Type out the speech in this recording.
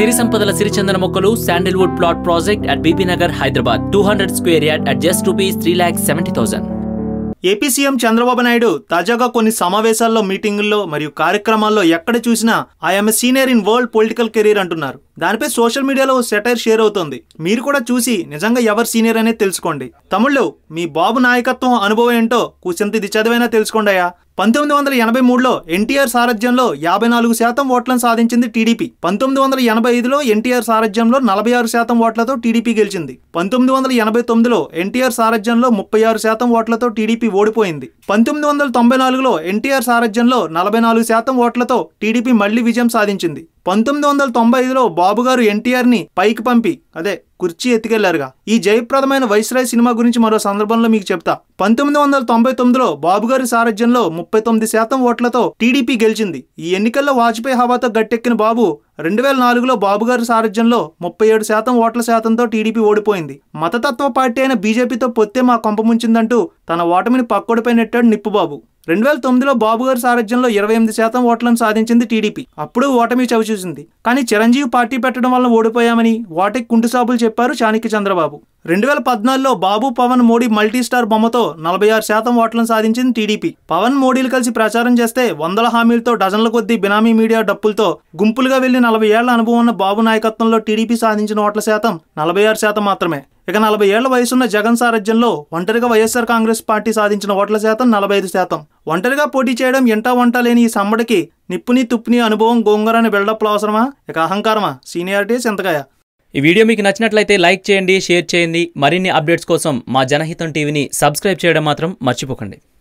సిరి సంపదల సిరిచందన మొక్కలు sandalwood plot project at B P Nagar Hyderabad two hundred square yard at just rupees three lakh seventy thousand A P C M Chandrababu Naidu తాజాగా కొన్ని సమావేశాల్లో మీటింగుల్లో మరియు కార్యక్రమాల్లో ఎక్కడ చూసినా I'm senior in world political career అంటున్నారు దానిపై సోషల్ మీడియాలో సెటైర్ షేర్ అవుతోంది మీరు కూడా చూసి నిజంగా ఎవరు సీనియర్ అనేది తెలుసుకోండి తమిళ్ళు మీ బాబు నాయకత్వం అనుభవం ఏంటో కూసింత ఇది చదివైనా తెలుసుకోండి అయ్యా పంతొమ్మిది వందల ఎనభై మూడులో ఎన్టీఆర్ సారథ్యంలో యాభై నాలుగు శాతం ఓట్లను సాధించింది టీడీపీ పంతొమ్మిది వందల ఎనభై ఐదులో ఎన్టీఆర్ సారథ్యంలో నలభై ఆరు శాతం ఓట్లతో టీడీపీ గెలిచింది పంతొమ్మిది వందల ఎనభై తొమ్మిదిలో ఎన్టీఆర్ సారథ్యంలో ముప్పై ఆరు శాతం ఓట్లతో టీడీపీ ఓడిపోయింది పంతొమ్మిది వందల తొంభై నాలుగులో ఎన్టీఆర్ సారథ్యంలో నలభై నాలుగు శాతం ఓట్లతో టీడీపీ మళ్లీ విజయం సాధించింది పంతొమ్మిది వందల తొంభై ఐదులో బాబు గారు ఎన్టీఆర్ని పైకి పంపి అదే కుర్చీ ఎత్తుకెళ్లారుగా ఈ జయప్రదమైన వైస్రాయ్ సినిమా గురించి మరో సందర్భంలో మీకు చెప్తా పంతొమ్మిది వందల తొంభై తొమ్మిదిలో బాబుగారి సారథ్యంలో ముప్పై తొమ్మిది శాతం ఓట్లతో టీడీపీ గెలిచింది ఈ ఎన్నికల్లో వాజ్పేయి హవాతో గట్టెక్కిన బాబు రెండు వేల నాలుగులో బాబుగారి సారథ్యంలో ముప్పై ఏడు శాతం ఓట్ల శాతంతో టీడీపీ ఓడిపోయింది మతతత్వ పార్టీ అయిన బీజేపీతో పొత్తే మా కొంపముంచిందంటూ తన ఓటమిని పక్కోడిపై నెట్టాడు నిప్పుబాబు రెండు వేల తొమ్మిదిలో బాబు గారి సారథ్యంలో ఇరవై ఎనిమిది శాతం ఓట్లను సాధించింది టీడీపీ అప్పుడు ఓటమి చవిచూసింది కానీ చిరంజీవి పార్టీ పెట్టడం వల్ల ఓడిపోయామని వాటికి కుంటుసాబులు చెప్పారు చాణిక్య చంద్రబాబు రెండు వేల పద్నాలుగులో బాబు పవన్ మోడీ మల్టీస్టార్ బొమ్మతో నలభై ఆరు శాతం ఓట్లను సాధించింది టీడీపీ పవన్ మోడీలు కలిసి ప్రచారం చేస్తే వందల హామీలతో డజన్ల కొద్దీ బినామీ మీడియా డప్పులతో గుంపులుగా వెళ్లి నలభై ఏళ్ల అనుభవం ఉన్న బాబు నాయకత్వంలో టీడీపీ సాధించిన ఓట్ల శాతం నలభై ఆరు శాతం మాత్రమే ఇక నలభై ఏళ్ల వయసున్న జగన్ సారథ్యంలో ఒంటరిగా వైఎస్ఆర్ కాంగ్రెస్ పార్టీ సాధించిన ఓట్ల శాతం నలభై ఐదు శాతం ఒంటరిగా పోటీ చేయడం ఇంటా వంట లేని ఈ సమ్మడికి నిప్పుని తుప్పుని అనుభవం గోంగూరని బిల్డప్లు అవసరమా ఇక అహంకారమా సీనియారిటీ చింతకాయ ఈ వీడియో మీకు నచ్చినట్లయితే లైక్ చేయండి షేర్ చేయండి మరిన్ని అప్డేట్స్ కోసం మా జనహితం టీవీని సబ్స్క్రైబ్ చేయడం మాత్రం మర్చిపోకండి